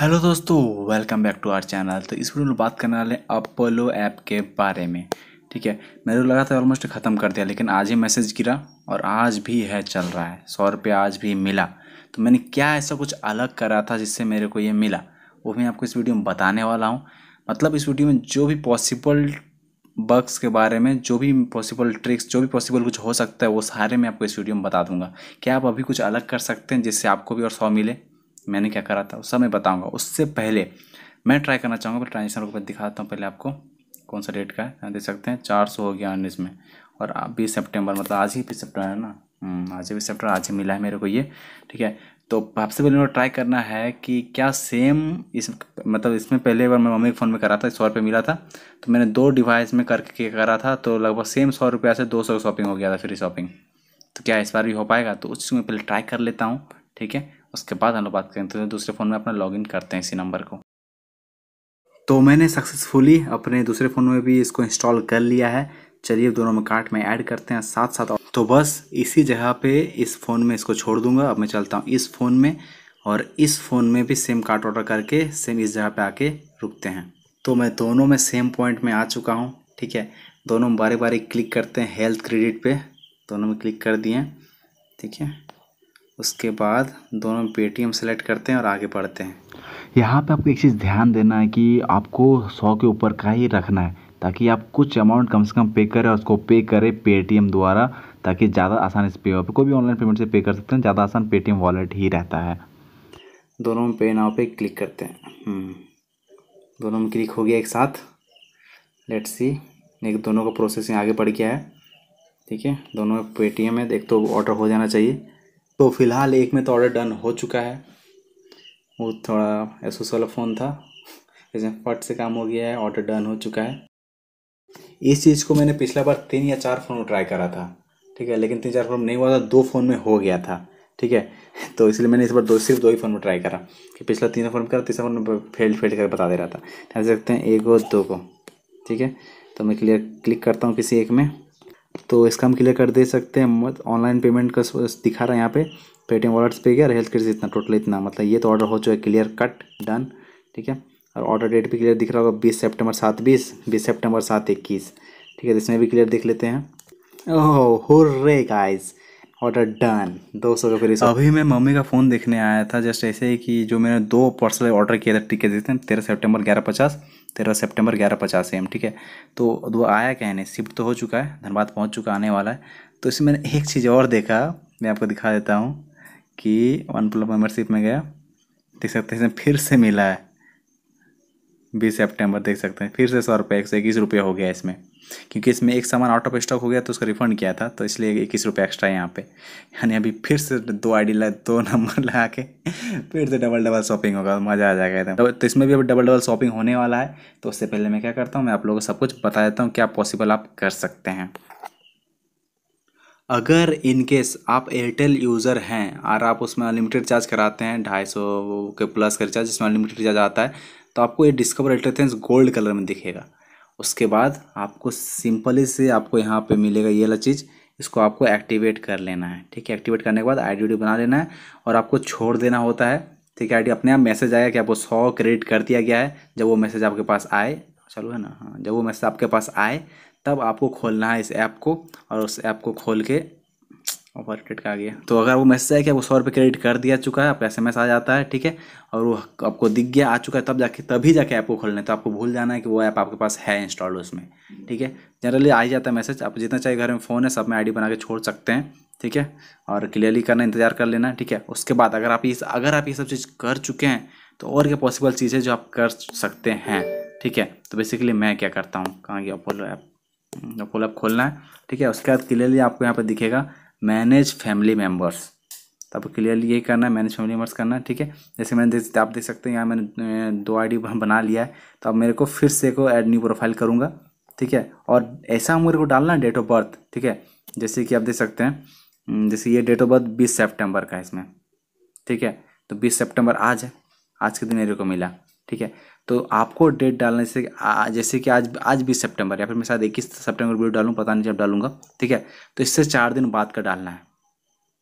Hello दोस्तों welcome back to our channel तो इस वीडियो में बात करने वाले अपोलो ऐप के बारे में ठीक है मैंने लगा था ऑलमोस्ट ख़त्म कर दिया लेकिन आज ही मैसेज गिरा और आज भी है चल रहा है सौ रुपये आज भी मिला तो मैंने क्या ऐसा कुछ अलग करा था जिससे मेरे को ये मिला वो मैं आपको इस वीडियो में बताने वाला हूँ मतलब इस वीडियो में जो भी पॉसिबल बग्स के बारे में जो भी पॉसिबल ट्रिक्स जो भी पॉसिबल कुछ हो सकता है वो सारे मैं आपको इस वीडियो में बता दूंगा क्या आप अभी कुछ अलग कर सकते हैं जिससे आपको भी और सौ मिले मैंने क्या करा था उस समय बताऊँगा उससे पहले मैं ट्राई करना चाहूँगा पर ट्रांजेक्शन रुपये दिखाता हूँ पहले आपको कौन सा डेट का है देख सकते हैं चार सौ हो गया उन्नीस में और बीस सेप्टेम्बर मतलब आज ही बीस सेप्टर है ना हम्म, आज ही बीस सितंबर आज ही मिला है मेरे को ये ठीक है तो आपसे पहले मेरे ट्राई करना है कि क्या सेम इस मतलब इसमें पहले बार मैं मम्मी के फ़ोन में करा था सौ रुपये मिला था तो मैंने दो डिवाइस में करके करा था तो लगभग सेम सौ रुपया से दो सौ शॉपिंग हो गया था फ्री शॉपिंग तो क्या इस बार भी हो पाएगा तो उस चीज़ में पहले ट्राई कर लेता हूँ ठीक है उसके बाद अनुपात करें तो दूसरे फ़ोन में अपना लॉगिन करते हैं इसी नंबर को तो मैंने सक्सेसफुली अपने दूसरे फ़ोन में भी इसको इंस्टॉल कर लिया है चलिए दोनों में कार्ट में ऐड करते हैं साथ साथ तो बस इसी जगह पे इस फ़ोन में इसको छोड़ दूंगा अब मैं चलता हूँ इस फ़ोन में और इस फ़ोन में भी सेम कार्ट ऑर्डर करके सेम इस जगह पे आके रुकते हैं तो मैं दोनों में सेम पॉइंट में आ चुका हूँ ठीक है दोनों में बारी बारी क्लिक करते हैं हेल्थ क्रेडिट पे दोनों में क्लिक कर दिए ठीक है उसके बाद दोनों पेटीएम सेलेक्ट करते हैं और आगे बढ़ते हैं यहाँ पे आपको एक चीज़ ध्यान देना है कि आपको सौ के ऊपर का ही रखना है ताकि आप कुछ अमाउंट कम से कम पे करें और उसको पे करें पेटीएम द्वारा ताकि ज़्यादा आसान इस पे हो कोई भी ऑनलाइन पेमेंट से पे कर सकते हैं ज़्यादा आसान पेटीएम वॉलेट ही रहता है दोनों में पे नाव पे क्लिक करते हैं हम्म। दोनों में क्लिक हो गया एक साथ लेट सी एक दोनों का प्रोसेसिंग आगे बढ़ गया है ठीक है दोनों पेटीएम है एक तो ऑर्डर हो जाना चाहिए तो फिलहाल एक में तो ऑर्डर डन हो चुका है वो थोड़ा एसोस वाला फ़ोन था इसमें फट से काम हो गया है ऑर्डर डन हो चुका है इस चीज़ को मैंने पिछला बार तीन या चार फ़ोन ट्राई करा था ठीक है लेकिन तीन चार फ़ोन नहीं हुआ था दो फ़ोन में हो गया था ठीक है तो इसलिए मैंने इस बार दो सिर्फ दो ही फ़ोन में ट्राई करा कि पिछला तीनों फ़ोन में करा तीसरा फ़ोन में फेल फेल कर बता दे रहा था ऐसे सकते हैं एक और दो को ठीक है तो मैं क्लियर क्लिक करता हूँ किसी एक में तो इसका हम क्लियर कर दे सकते हैं मत ऑनलाइन पेमेंट का दिखा रहा है यहाँ पे पेटीएम तो वॉलेट्स पे गया हेल्थ केयर इतना टोटल इतना मतलब ये तो ऑर्डर हो चुका है क्लियर कट डन ठीक है और ऑर्डर डेट भी क्लियर दिख रहा होगा बीस सेप्टेम्बर सात बीस बीस सेप्टेम्बर सात इक्कीस ठीक है तो इसमें भी क्लियर देख लेते हैं ओह हो रे गाइज़ ऑर्डर डन दो सौ रुपये अभी मैं मम्मी का फ़ोन देखने आया था जस्ट ऐसे ही कि जो मैंने दो पर्सल ऑर्डर किया था टिकट देते हैं तेरह सेप्टेम्बर ग्यारह पचास तेरह सेप्टेम्बर ग्यारह पचास एम ठीक है तो वो आया क्या है शिफ्ट तो हो चुका है धनबाद पहुँच चुका आने वाला है तो इसमें मैंने एक चीज़ और देखा मैं आपको दिखा देता हूँ कि वन प्लस मेम्बरशिप में गया देख सकते हैं फिर से मिला है बीस सेप्टेम्बर देख सकते हैं फिर से सौ रुपये एक सौ इक्कीस रुपये हो गया इसमें क्योंकि इसमें एक सामान आउट ऑफ स्टॉक हो गया तो उसका रिफंड किया था तो इसलिए इक्कीस रुपये एक्स्ट्रा है यहाँ पे यानी अभी फिर से दो आईडी डी दो नंबर लगा के फिर से डबल डबल शॉपिंग होगा मज़ा आ जाएगा एकदम तो इसमें भी अभी डबल डबल शॉपिंग होने वाला है तो उससे पहले मैं क्या करता हूँ मैं आप लोगों को सब कुछ बता देता हूँ क्या पॉसिबल आप कर सकते हैं अगर इनकेस आप एयरटेल यूज़र हैं और आप उसमें अनलिमिटेड चार्ज कराते हैं ढाई सौ के प्लस का रिचार्ज जिसमें अनलिमिटेड रिचार्ज आता है तो आपको ये डिस्कवर अल्ट्राथेंस गोल्ड कलर में दिखेगा उसके बाद आपको सिंपली से आपको यहाँ पे मिलेगा ये वाला चीज़ इसको आपको एक्टिवेट कर लेना है ठीक है एक्टिवेट करने के बाद आई डी बना लेना है और आपको छोड़ देना होता है ठीक है आई अपने आप मैसेज आएगा कि आपको सौ क्रेडिट कर दिया गया है जब वो मैसेज आपके पास आए चलो है ना हाँ जब वो मैसेज आपके पास आए तब आपको खोलना है इस ऐप को और उस ऐप को खोल के ऑफर क्रेडिट का आ गया तो अगर वो मैसेज आया कि आपको सौ रुपये क्रेडिट कर दिया चुका है आपका एस एम एस आ जाता है ठीक है और वो आपको दिख गया आ चुका है तब जाके तभी जाके ऐप को खोलना है तो आपको भूल जाना है कि वो ऐप आपके पास है इंस्टॉल उसमें ठीक है जनरली आ ही जाता है मैसेज आप जितना चाहे घर में फ़ोन है सब में आई बना के छोड़ सकते हैं ठीक है और क्लियरली करना इंतजार कर लेना ठीक है उसके बाद अगर आप इस अगर आप ये सब चीज़ कर चुके हैं तो और क्या पॉसिबल चीज़ है जो आप कर सकते हैं ठीक है तो बेसिकली मैं क्या करता हूँ कहाँ गया अपोलो ऐप अपोलो ऐप खोलना है ठीक है उसके बाद क्लियरली आपको यहाँ पर दिखेगा मैनेज फैमिली मेम्बर्स तो आपको क्लियरली यही करना है मैनेज फैमिली मेम्बर्स करना है ठीक है जैसे मैंने देख आप देख सकते हैं यहाँ मैंने दो आई डी बना लिया है तो अब मेरे को फिर से को एड न्यू प्रोफाइल करूँगा ठीक है और ऐसा मेरे को डालना है डेट ऑफ बर्थ ठीक है जैसे कि आप देख सकते हैं जैसे ये डेट ऑफ बर्थ बीस सेप्टेम्बर का है इसमें ठीक है तो बीस सेप्टेम्बर आज है आज के दिन मेरे को मिला ठीक है तो आपको डेट डालने से आ, जैसे कि आज आज बीस सितंबर या फिर मैं शायद इक्कीस सितंबर वीडियो डालूँ पता नहीं जब डालूंगा ठीक है तो इससे चार दिन बाद का डालना है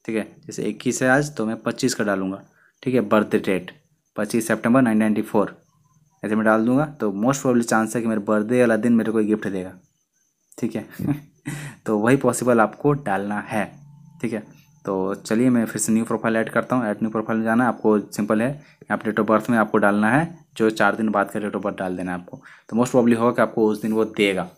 ठीक है जैसे इक्कीस है आज तो मैं पच्चीस का डालूंगा ठीक है बर्थडे डेट पच्चीस सेप्टेम्बर नाइनटीन फोर ऐसे मैं डाल दूंगा तो मोस्ट प्रॉब्ली चांस है कि मेरे बर्थडे वाला दिन मेरे को गिफ्ट देगा ठीक है तो वही पॉसिबल आपको डालना है ठीक है तो चलिए मैं फिर से न्यू प्रोफाइल ऐड करता हूँ ऐड न्यू प्रोफाइल में जाना है आपको सिंपल है यहाँ डेट ऑफ बर्थ में आपको डालना है जो चार दिन बाद का डेट ऑफ बर्थ डाल देना है आपको तो मोस्ट प्रॉब्ली होगा कि आपको उस दिन वो देगा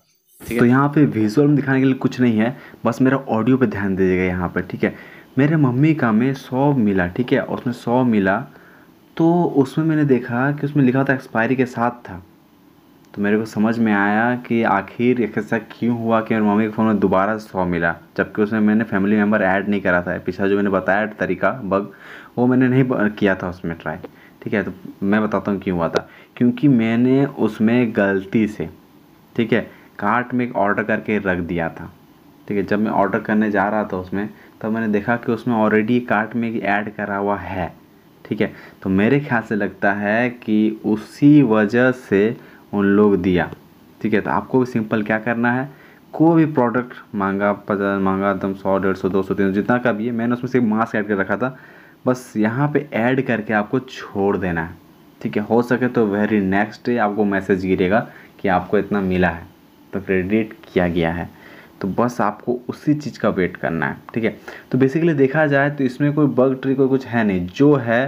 ठीक है तो यहाँ पे विजुअल में दिखाने के लिए कुछ नहीं है बस मेरा ऑडियो पर ध्यान दीजिएगा यहाँ पर ठीक है मेरे मम्मी का में सौ मिला ठीक है उसमें सौ मिला तो उसमें मैंने देखा कि उसमें लिखा था एक्सपायरी के साथ था तो मेरे को समझ में आया कि आखिर ऐसा क्यों हुआ कि मेरे मम्मी के फ़ोन में दोबारा सौ मिला जबकि उसमें मैंने फैमिली मेम्बर ऐड नहीं करा था पिछला जो मैंने बताया तरीका बग वो मैंने नहीं किया था उसमें ट्राई ठीक है तो मैं बताता हूँ क्यों हुआ था क्योंकि मैंने उसमें गलती से ठीक है कार्ट में एक ऑर्डर करके रख दिया था ठीक है जब मैं ऑर्डर करने जा रहा था उसमें तब तो मैंने देखा कि उसमें ऑलरेडी कार्ट में ऐड करा हुआ है ठीक है तो मेरे ख्याल से लगता है कि उसी वजह से उन लोग दिया ठीक है तो आपको सिंपल क्या करना है कोई भी प्रोडक्ट मांगा पचास मांगा एकदम सौ डेढ़ सौ दो सौ तीन सौ जितना का भी है मैंने उसमें सिर्फ मास्क ऐड कर रखा था बस यहाँ पे ऐड करके आपको छोड़ देना है ठीक है हो सके तो वेरी नेक्स्ट डे आपको मैसेज गिरेगा कि आपको इतना मिला है तो क्रेडिट किया गया है तो बस आपको उसी चीज़ का वेट करना है ठीक है तो बेसिकली देखा जाए तो इसमें कोई बग ट्री कोई कुछ है नहीं जो है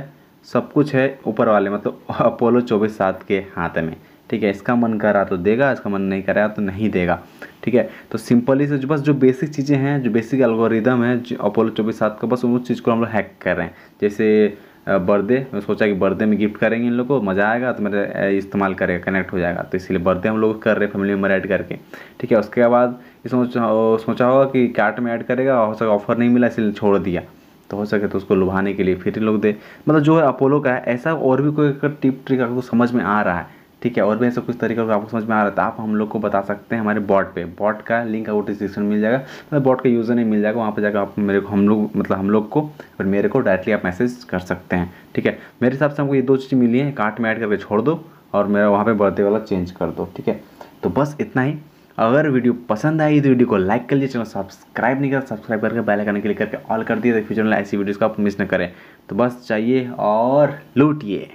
सब कुछ है ऊपर वाले मतलब अपोलो चौबीस सात के हाथ में ठीक है इसका मन करा तो देगा इसका मन नहीं करा तो नहीं देगा ठीक है तो सिंपली से जो बस जो बेसिक चीज़ें हैं जो बेसिक एल्गोरिदम है अपोलो चौबीस सात का बस उस चीज़ को हम लोग हैक कर रहे हैं जैसे बर्थडे मैं सोचा कि बर्थडे में गिफ्ट करेंगे इन लोग को मज़ा आएगा तो मेरा इस्तेमाल करेगा कनेक्ट हो जाएगा तो इसलिए बर्थडे हम लोग कर रहे हैं फैमिली मेम्बर ऐड करके ठीक है उसके बाद सोचा सोचा होगा कि कार्ट में ऐड करेगा हो सके ऑफर नहीं मिला इसलिए छोड़ दिया तो हो सके तो उसको लुभाने के लिए फिर लोग दे मतलब जो है अपोलो का है ऐसा और भी कोई टिप ट्रिक आपको समझ में आ रहा है ठीक है और भी ऐसा कुछ तरीका आपको समझ में आ रहा था तो आप हम लोग को बता सकते हैं हमारे बॉट पे बॉट का लिंक आपको डिस्क्रिप्शन मिल जाएगा मतलब बॉट का यूज़र नहीं मिल जाएगा वहाँ पर जाकर आप मेरे को हम लोग मतलब हम लोग को और मेरे को डायरेक्टली आप मैसेज कर सकते हैं ठीक है मेरे हिसाब से हमको ये दो चीज़ मिली है कार्ट में ऐड करके छोड़ दो और मेरा वहाँ पर बर्थडे वाला चेंज कर दो ठीक है तो बस इतना ही अगर वीडियो पसंद आई तो वीडियो को लाइक कर लीजिए चैनल सब्सक्राइब नहीं करा सब्सक्राइब तो करके बेल आइकन के लिए करके ऑल कर दिए फ्यूचर में ऐसी वीडियोज़ को आप मिस ना करें तो बस चाहिए और लूटिए